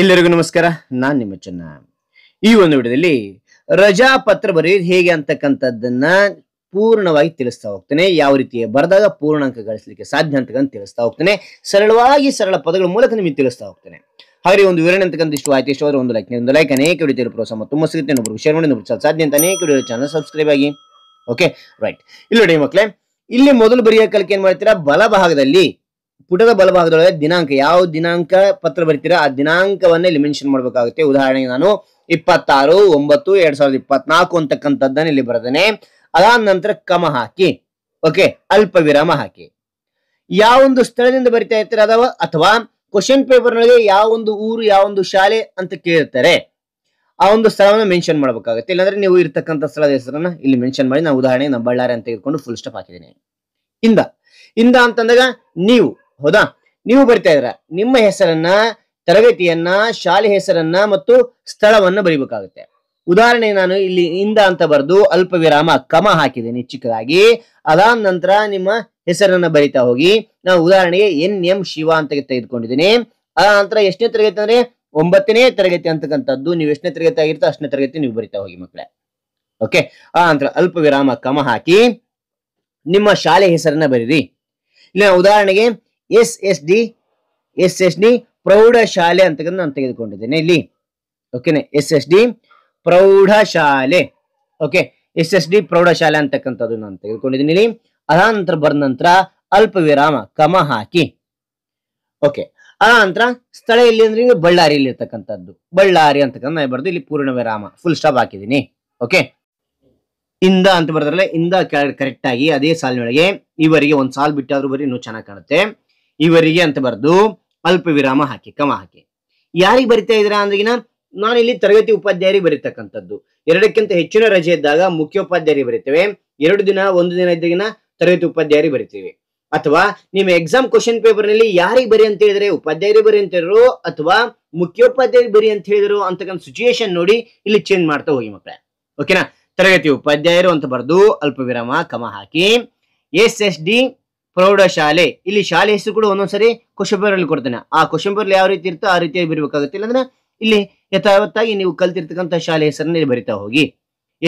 ಎಲ್ಲರಿಗೂ ನಮಸ್ಕಾರ ನಾನ್ ನಿಮ್ಮ ಚೆನ್ನ ಈ ಒಂದು ವಿಡಿಯೋದಲ್ಲಿ ರಜಾ ಪತ್ರ ಬರೆಯೋದು ಹೇಗೆ ಅಂತಕ್ಕಂಥದ್ದನ್ನ ಪೂರ್ಣವಾಗಿ ತಿಳಿಸ್ತಾ ಹೋಗ್ತೇನೆ ಯಾವ ರೀತಿಯ ಬರೆದಾಗ ಪೂರ್ಣಾಂಕ ಗಳಿಸಲಿಕ್ಕೆ ಸಾಧ್ಯ ಅಂತಕ್ಕಂಥ ತಿಳಿಸ್ತಾ ಹೋಗ್ತೇನೆ ಸರಳವಾಗಿ ಸರಳ ಪದಗಳ ಮೂಲಕ ನಿಮಗೆ ತಿಳಿಸ್ತಾ ಹೋಗ್ತೇನೆ ಹಾಗೆ ಒಂದು ವಿವರಣೆ ಅಂತಕ್ಕಂಥ ಇಷ್ಟು ಆಯ್ತು ಆದರೆ ಒಂದು ಲೈಕ್ ಒಂದು ಲೈಕ್ ಅನೇಕ ವಿಡಿಯೋ ಪ್ರೋತ್ಸಾಹ ತುಂಬ ಸಿಗುತ್ತೆ ಒಬ್ಬರು ಶೇರ್ ಮಾಡಿ ಸಾಧ್ಯ ಅಂತ ಅನೇಕ ವಿಡಿಯೋ ಚಾನಲ್ ಸಬ್ಸ್ಕ್ರೈಬ್ ಆಗಿ ಓಕೆ ರೈಟ್ ಇಲ್ಲಿ ನೋಡಿ ಮಕ್ಕಳೇ ಇಲ್ಲಿ ಮೊದಲು ಬರೆಯೋ ಕಲಿಕೆ ಏನ್ ಮಾಡ್ತೀರಾ ಬಲಭಾಗದಲ್ಲಿ ಪುಟದ ಬಲಭಾಗದೊಳಗೆ ದಿನಾಂಕ ಯಾವ ದಿನಾಂಕ ಪತ್ರ ಬರಿತೀರಾ ಆ ದಿನಾಂಕವನ್ನ ಇಲ್ಲಿ ಮೆನ್ಷನ್ ಮಾಡಬೇಕಾಗುತ್ತೆ ಉದಾಹರಣೆಗೆ ನಾನು ಇಪ್ಪತ್ತಾರು ಒಂಬತ್ತು ಎರಡ್ ಸಾವಿರದ ಇಪ್ಪತ್ನಾಲ್ಕು ಅಂತಕ್ಕಂಥದ್ದನ್ನ ಇಲ್ಲಿ ಬರ್ತೇನೆ ಅದಾದ ನಂತರ ಕಮ ಹಾಕಿ ಓಕೆ ಅಲ್ಪ ವಿರಾಮ ಹಾಕಿ ಯಾವೊಂದು ಸ್ಥಳದಿಂದ ಬರಿತಾ ಇರ್ತಾರೆ ಅದಾವ ಅಥವಾ ಕ್ವಶನ್ ಪೇಪರ್ ಯಾವ ಒಂದು ಊರು ಯಾವೊಂದು ಶಾಲೆ ಅಂತ ಕೇಳ್ತಾರೆ ಆ ಒಂದು ಸ್ಥಳವನ್ನು ಮೆನ್ಷನ್ ಮಾಡಬೇಕಾಗುತ್ತೆ ಇಲ್ಲಾಂದ್ರೆ ನೀವು ಇರ್ತಕ್ಕಂಥ ಸ್ಥಳದ ಹೆಸರನ್ನ ಇಲ್ಲಿ ಮೆನ್ಷನ್ ಮಾಡಿ ನಾವು ಉದಾಹರಣೆಗೆ ನಮ್ಮ ಬಳ್ಳಾರಿ ಅಂತ ತೆಗೆದುಕೊಂಡು ಫುಲ್ ಸ್ಟಾಪ್ ಹಾಕಿದ್ದೀನಿ ಇಂದ ಇಂದ ಅಂತಂದಾಗ ನೀವು ಹೌದಾ ನೀವು ಬರಿತಾ ಇದ್ರ ನಿಮ್ಮ ಹೆಸರನ್ನ ತರಗತಿಯನ್ನ ಶಾಲೆ ಹೆಸರನ್ನ ಮತ್ತು ಸ್ಥಳವನ್ನ ಬರಿಬೇಕಾಗುತ್ತೆ ಉದಾಹರಣೆ ನಾನು ಇಲ್ಲಿ ಇಂದ ಅಂತ ಬರೆದು ಅಲ್ಪ ವಿರಾಮ ಕಮ ಹಾಕಿದ್ದೇನೆ ಚಿಕ್ಕದಾಗಿ ಅದಾದ ನಂತರ ನಿಮ್ಮ ಹೆಸರನ್ನ ಬರಿತಾ ಹೋಗಿ ನಾವು ಉದಾಹರಣೆಗೆ ಎನ್ ಎಂ ಶಿವ ಅಂತ ತೆಗೆದುಕೊಂಡಿದ್ದೀನಿ ಅದ ನಂತರ ಎಷ್ಟನೇ ತರಗತಿ ಅಂದ್ರೆ ಒಂಬತ್ತನೇ ತರಗತಿ ಅಂತಕ್ಕಂಥದ್ದು ನೀವು ಎಷ್ಟನೇ ತರಗತಿ ಆಗಿರ್ತಾ ಅಷ್ಟನೇ ತರಗತಿ ನೀವು ಬರಿತಾ ಹೋಗಿ ಮಕ್ಕಳೇ ಓಕೆ ಆ ನಂತರ ಅಲ್ಪ ವಿರಾಮ ಕಮ ಹಾಕಿ ನಿಮ್ಮ ಶಾಲೆ ಹೆಸರನ್ನ ಬರೀರಿ ಇಲ್ಲ ಉದಾಹರಣೆಗೆ S S D S S D ಪ್ರೌಢಶಾಲೆ ಅಂತ ನಾನು ತೆಗೆದುಕೊಂಡಿದ್ದೇನೆ ಇಲ್ಲಿ ಓಕೆನಾ ಎಸ್ ಎಸ್ ಡಿ ಪ್ರೌಢಶಾಲೆ ಓಕೆ ಎಸ್ ಎಸ್ ಡಿ ಪ್ರೌಢಶಾಲೆ ಅಂತಕ್ಕಂಥದ್ದು ನಾನು ತೆಗೆದುಕೊಂಡಿದ್ದೀನಿ ಇಲ್ಲಿ ಅದಾನಂತರ ಬಂದ ನಂತರ ಅಲ್ಪ ವಿರಾಮ ಕಮ ಹಾಕಿ ಓಕೆ ಅದಾನಂತರ ಸ್ಥಳ ಎಲ್ಲಿ ಅಂದ್ರೆ ಬಳ್ಳಾರಿಯಲ್ಲಿ ಇರ್ತಕ್ಕಂಥದ್ದು ಬಳ್ಳಾರಿ ಅಂತಕ್ಕಂಥ ಬರ್ದು ಇಲ್ಲಿ ಪೂರ್ಣ ವಿರಾಮ ಫುಲ್ ಸ್ಟಾಪ್ ಹಾಕಿದ್ದೀನಿ ಓಕೆ ಇಂದ ಅಂತ ಬರ್ದಾರಲ್ಲ ಇಂದ ಕರೆಕ್ಟ್ ಆಗಿ ಅದೇ ಸಾಲಿನೊಳಗೆ ಈವರೆಗೆ ಒಂದ್ ಸಾಲ್ ಬಿಟ್ಟಾದ್ರೂ ಬರೀ ಇನ್ನೂ ಚೆನ್ನಾಗಿ ಕಾಣುತ್ತೆ ಇವರಿಗೆ ಅಂತ ಬರೆದು ಅಲ್ಪ ವಿರಾಮ ಹಾಕಿ ಕಮ ಹಾಕಿ ಯಾರಿಗೆ ಬರಿತಾ ಇದ್ರ ಅಂದ್ರೆ ನಾನು ಇಲ್ಲಿ ತರಗತಿ ಉಪಾಧ್ಯಾಯರಿಗೆ ಬರೀತಕ್ಕಂಥದ್ದು ಎರಡಕ್ಕಿಂತ ಹೆಚ್ಚಿನ ರಜೆ ಇದ್ದಾಗ ಮುಖ್ಯೋಪಾಧ್ಯಾಯರಿಗೆ ಬರಿತೇವೆ ಎರಡು ದಿನ ಒಂದು ದಿನ ಇದ್ದಾಗಿನ ತರಗತಿ ಉಪಾಧ್ಯಾಯರಿ ಬರಿತೀವಿ ಅಥವಾ ನಿಮ್ಮ ಎಕ್ಸಾಮ್ ಕ್ವಶನ್ ಪೇಪರ್ ನಲ್ಲಿ ಯಾರಿಗೆ ಬರಿ ಅಂತ ಹೇಳಿದ್ರೆ ಉಪಾಧ್ಯಾಯರಿ ಬರಿ ಅಂತ ಹೇಳಿದ್ರು ಅಥವಾ ಮುಖ್ಯೋಪಾಧ್ಯಾಯರಿ ಬರಿ ಅಂತ ಹೇಳಿದ್ರು ಅಂತಕ್ಕಂಥ ಸಿಚುಯೇಷನ್ ನೋಡಿ ಇಲ್ಲಿ ಚೇಂಜ್ ಮಾಡ್ತಾ ಹೋಗಿ ಮಕ್ಕಳ ಓಕೆನಾ ತರಗತಿ ಉಪಾಧ್ಯಾಯರು ಅಂತ ಬರೆದು ಅಲ್ಪ ವಿರಾಮ ಕಮ ಹಾಕಿ ಎಸ್ ಎಸ್ ಡಿ ಪ್ರೌಢಶಾಲೆ ಇಲ್ಲಿ ಶಾಲೆ ಹೆಸರು ಕೂಡ ಒಂದೊಂದ್ಸರಿ ಕ್ವಶನ್ ಪೇಪರ್ ಕೊಡ್ತಾನೆ ಆ ಕ್ವಶನ್ ಪೇಪರ್ ಯಾವ ರೀತಿ ಇರುತ್ತೋ ಆ ರೀತಿಯಾಗಿ ಬರಬೇಕಾಗುತ್ತೆ ಇಲ್ಲಿ ಯಥಾವತ್ತಾಗಿ ನೀವು ಕಲ್ತಿರ್ತಕ್ಕಂಥ ಶಾಲೆ ಹೆಸರನ್ನ ಇಲ್ಲಿ ಬರಿತಾ ಹೋಗಿ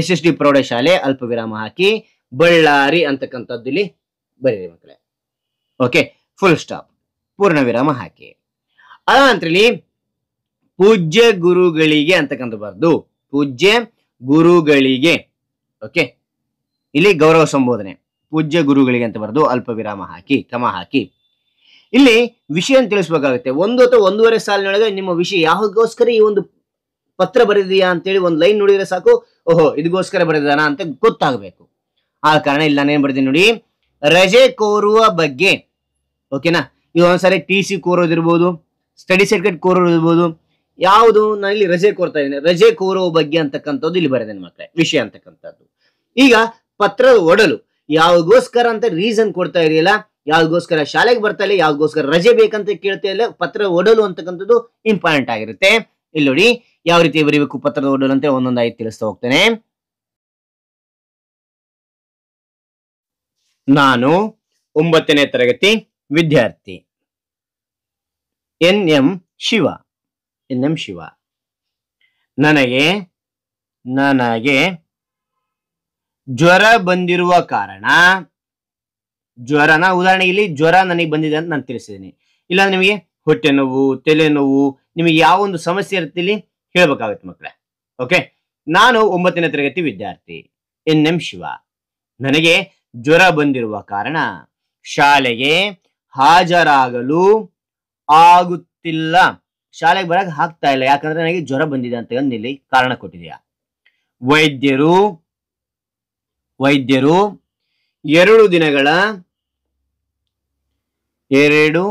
ಎಸ್ ಎಸ್ ಡಿ ಪ್ರೌಢಶಾಲೆ ಅಲ್ಪ ವಿರಾಮ ಹಾಕಿ ಬಳ್ಳಾರಿ ಅಂತಕ್ಕಂಥದ್ದು ಇಲ್ಲಿ ಬರೀರಿ ಮಕ್ಕಳೇ ಓಕೆ ಫುಲ್ ಸ್ಟಾಪ್ ಪೂರ್ಣ ವಿರಾಮ ಹಾಕಿ ಇಲ್ಲಿ ಪೂಜ್ಯ ಗುರುಗಳಿಗೆ ಅಂತಕ್ಕಂಥ ಬರ್ದು ಪೂಜ್ಯ ಗುರುಗಳಿಗೆ ಓಕೆ ಇಲ್ಲಿ ಗೌರವ ಸಂಬೋಧನೆ ಪೂಜ್ಯ ಗುರುಗಳಿಗೆ ಅಂತ ಬರೆದು ಅಲ್ಪ ವಿರಾಮ ಹಾಕಿ ಕ್ರಮ ಹಾಕಿ ಇಲ್ಲಿ ವಿಷಯ ತಿಳಿಸ್ಬೇಕಾಗುತ್ತೆ ಒಂದು ಅಥವಾ ಒಂದೂವರೆ ಸಾಲಿನೊಳಗೆ ನಿಮ್ಮ ವಿಷಯ ಯಾವಗೋಸ್ಕರ ಈ ಒಂದು ಪತ್ರ ಬರೆದಿದೆಯಾ ಅಂತೇಳಿ ಒಂದು ಲೈನ್ ನೋಡಿದ್ರೆ ಸಾಕು ಓಹೋ ಇದಕ್ಕೋಸ್ಕರ ಬರೆದಿದಾನ ಅಂತ ಗೊತ್ತಾಗಬೇಕು ಆ ಕಾರಣ ಇಲ್ಲಿ ನಾನೇನು ಬರ್ತೀನಿ ನೋಡಿ ರಜೆ ಕೋರುವ ಬಗ್ಗೆ ಓಕೆನಾ ಇದು ಟಿ ಸಿ ಕೋರೋದಿರ್ಬೋದು ಸ್ಟಡಿ ಸರ್ಟಿಫಿಕೇಟ್ ಕೋರೋದಿರ್ಬೋದು ಯಾವುದು ನಾನು ಇಲ್ಲಿ ರಜೆ ಕೋರ್ತಾ ಇದ್ದೀನಿ ರಜೆ ಕೋರುವ ಬಗ್ಗೆ ಅಂತಕ್ಕಂಥದ್ದು ಇಲ್ಲಿ ಬರೆದೇನೆ ಮಕ್ಕಳೇ ವಿಷಯ ಅಂತಕ್ಕಂಥದ್ದು ಈಗ ಪತ್ರ ಒಡಲು ಯಾವ್ಗೋಸ್ಕರ ಅಂತ ರೀಸನ್ ಕೊಡ್ತಾ ಇರಲಿಲ್ಲ ಯಾವ್ಗೋಸ್ಕರ ಶಾಲೆಗೆ ಬರ್ತಾ ಇಲ್ಲ ಯಾವ್ಗೋಸ್ಕರ ರಜೆ ಬೇಕಂತ ಕೇಳ್ತಾ ಇಲ್ಲ ಪತ್ರ ಓಡಲು ಅಂತಕ್ಕಂಥದ್ದು ಇಂಪಾರ್ಟೆಂಟ್ ಆಗಿರುತ್ತೆ ಇಲ್ಲಿ ನೋಡಿ ಯಾವ ರೀತಿ ಬರೀಬೇಕು ಪತ್ರ ಓಡಲು ಅಂತ ಒಂದೊಂದಾಗಿ ತಿಳಿಸ್ತಾ ಹೋಗ್ತೇನೆ ನಾನು ಒಂಬತ್ತನೇ ತರಗತಿ ವಿದ್ಯಾರ್ಥಿ N M Shiva N M Shiva ನನಗೆ ನನಗೆ ಜ್ವರ ಬಂದಿರುವ ಕಾರಣ ಜ್ವರನ ಉದಾಹರಣೆಗೆ ಇಲ್ಲಿ ಜ್ವರ ನನಗೆ ಬಂದಿದೆ ಅಂತ ನಾನು ತಿಳಿಸಿದ್ದೀನಿ ಇಲ್ಲ ನಿಮಗೆ ಹೊಟ್ಟೆ ನೋವು ತಲೆನೋವು ನಿಮಗೆ ಯಾವ ಒಂದು ಸಮಸ್ಯೆ ಇರುತ್ತೆ ಇಲ್ಲಿ ಹೇಳ್ಬೇಕಾಗುತ್ತೆ ಮಕ್ಕಳೇ ಓಕೆ ನಾನು ಒಂಬತ್ತನೇ ತರಗತಿ ವಿದ್ಯಾರ್ಥಿ ಎನ್ ಎಂ ಶಿವ ನನಗೆ ಜ್ವರ ಬಂದಿರುವ ಕಾರಣ ಶಾಲೆಗೆ ಹಾಜರಾಗಲು ಆಗುತ್ತಿಲ್ಲ ಶಾಲೆಗೆ ಬರಕ್ ಹಾಕ್ತಾ ಇಲ್ಲ ಯಾಕಂದ್ರೆ ನನಗೆ ಜ್ವರ ಬಂದಿದೆ ಅಂತ ಇಲ್ಲಿ ಕಾರಣ ಕೊಟ್ಟಿದೆಯಾ ವೈದ್ಯರು ವೈದ್ಯರು ಎರಡು ದಿನಗಳ ಎರಡು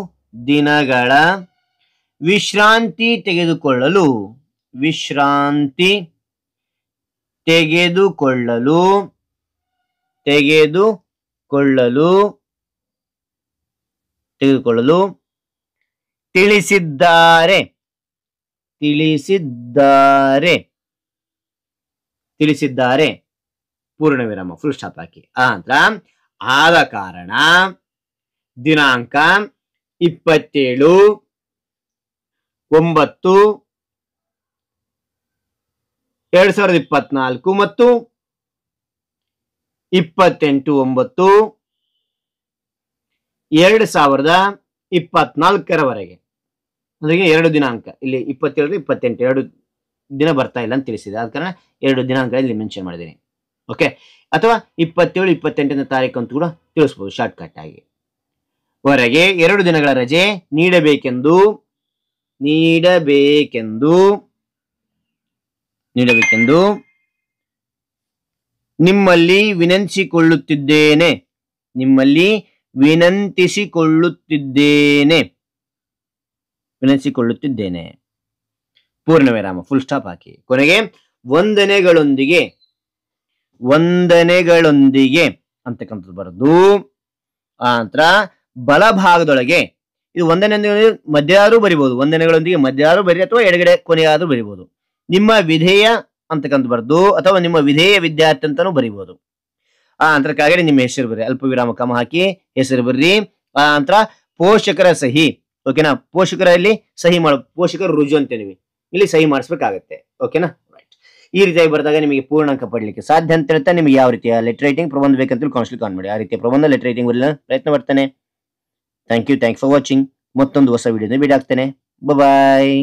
ದಿನಗಳ ವಿಶ್ರಾಂತಿ ತೆಗೆದುಕೊಳ್ಳಲು ವಿಶ್ರಾಂತಿ ತೆಗೆದುಕೊಳ್ಳಲು ತೆಗೆದುಕೊಳ್ಳಲು ತೆಗೆದುಕೊಳ್ಳಲು ತಿಳಿಸಿದ್ದಾರೆ ತಿಳಿಸಿದ್ದಾರೆ ತಿಳಿಸಿದ್ದಾರೆ ಪೂರ್ಣ ವಿರಾಮ ಫುಲ್ ಸ್ಟಾಪ್ ಹಾಕಿ ಆನಂತರ ಆದ ಕಾರಣ ದಿನಾಂಕ ಇಪ್ಪತ್ತೇಳು ಒಂಬತ್ತು ಎರಡ್ ಸಾವಿರದ ಇಪ್ಪತ್ನಾಲ್ಕು ಮತ್ತು ಇಪ್ಪತ್ತೆಂಟು ಒಂಬತ್ತು ಎರಡು ಸಾವಿರದ ಇಪ್ಪತ್ನಾಲ್ಕರವರೆಗೆ ಅದಕ್ಕೆ ಎರಡು ದಿನಾಂಕ ಇಲ್ಲಿ ಇಪ್ಪತ್ತೇಳು ಇಪ್ಪತ್ತೆಂಟು ಎರಡು ದಿನ ಬರ್ತಾ ಇಲ್ಲ ಅಂತ ತಿಳಿಸಿದೆ ಆದ ಕಾರಣ ಎರಡು ದಿನಾಂಕ ಇಲ್ಲಿ ಮೆನ್ಷನ್ ಮಾಡಿದ್ದೀನಿ ಓಕೆ ಅಥವಾ ಇಪ್ಪತ್ತೇಳು ಇಪ್ಪತ್ತೆಂಟನೇ ತಾರೀಕು ಅಂತ ಕೂಡ ತಿಳಿಸ್ಬೋದು ಶಾರ್ಟ್ಕಟ್ ಆಗಿ ಹೊರಗೆ ಎರಡು ದಿನಗಳ ರಜೆ ನೀಡಬೇಕೆಂದು ನೀಡಬೇಕೆಂದು ನೀಡಬೇಕೆಂದು ನಿಮ್ಮಲ್ಲಿ ವಿನಂತಿಸಿಕೊಳ್ಳುತ್ತಿದ್ದೇನೆ ನಿಮ್ಮಲ್ಲಿ ವಿನಂತಿಸಿಕೊಳ್ಳುತ್ತಿದ್ದೇನೆ ವಿನಂತಿಸಿಕೊಳ್ಳುತ್ತಿದ್ದೇನೆ ಪೂರ್ಣ ವಿರಾಮ ಫುಲ್ ಸ್ಟಾಪ್ ಹಾಕಿ ಕೊನೆಗೆ ವಂದನೆಗಳೊಂದಿಗೆ ವಂದನೆಗಳೊಂದಿಗೆ ಅಂತಕ್ಕಂಥದ್ದು ಬರದು ಆನಂತರ ಬಲಭಾಗದೊಳಗೆ ಇದು ಒಂದನೆಯೊಂದಿಗೆ ಮಧ್ಯಾರು ಬರಿಬಹುದು ವಂದನೆಗಳೊಂದಿಗೆ ಮಧ್ಯಾರು ಬರಿ ಅಥವಾ ಎಡಗಡೆ ಕೊನೆಯಾದರೂ ಬರಿಬಹುದು ನಿಮ್ಮ ವಿಧೇಯ ಅಂತಕ್ಕಂಥ ಬರದು ಅಥವಾ ನಿಮ್ಮ ವಿಧೇಯ ವಿದ್ಯಾರ್ಥಿ ಅಂತಾನು ಬರಿಬಹುದು ಆ ನಂತರಕ್ಕಾಗಿ ನಿಮ್ಮ ಹೆಸರು ಬರ್ರಿ ಅಲ್ಪ ವಿರಾಮ ಕಮ ಹಾಕಿ ಹೆಸರು ಬರ್ರಿ ಆ ನಂತರ ಪೋಷಕರ ಸಹಿ ಓಕೆನಾ ಪೋಷಕರಲ್ಲಿ ಸಹಿ ಮಾಡ ಪೋಷಕರು ರುಜು ಅಂತೇಳಿ ಇಲ್ಲಿ ಸಹಿ ಮಾಡಿಸ್ಬೇಕಾಗತ್ತೆ ಓಕೆನಾ ಈ ರೀತಿಯಾಗಿ ಬರೆದಾಗ ನಿಮಗೆ ಪೂರ್ಣಾಂಕ ಪಡಲಿಕ್ಕೆ ಸಾಧ್ಯ ಅಂತ ಹೇಳ್ತಾ ನಿಮಗೆ ಯಾವ ರೀತಿಯ ಲೆಟರ್ ರೈಟಿಂಗ್ ಪ್ರಬಂಧ ಬೇಕಂತ ಕಾನ್ಸ್ಟ್ಲಿ ಕಾನ್ ಮಾಡಿ ಆ ರೀತಿಯ ಪ್ರಬಂಧ ಲೆಟರ್ ರೈಟಿಂಗ್ ಬರಲಿಲ್ಲ ಪ್ರಯತ್ನ ಮಾಡ್ತಾನೆ thank you thanks for watching ಮತ್ತೊಂದು ಹೊಸ ಬಿಡ್ ಬಿಡಾಕ್ತೇನೆ ಬಾಯ್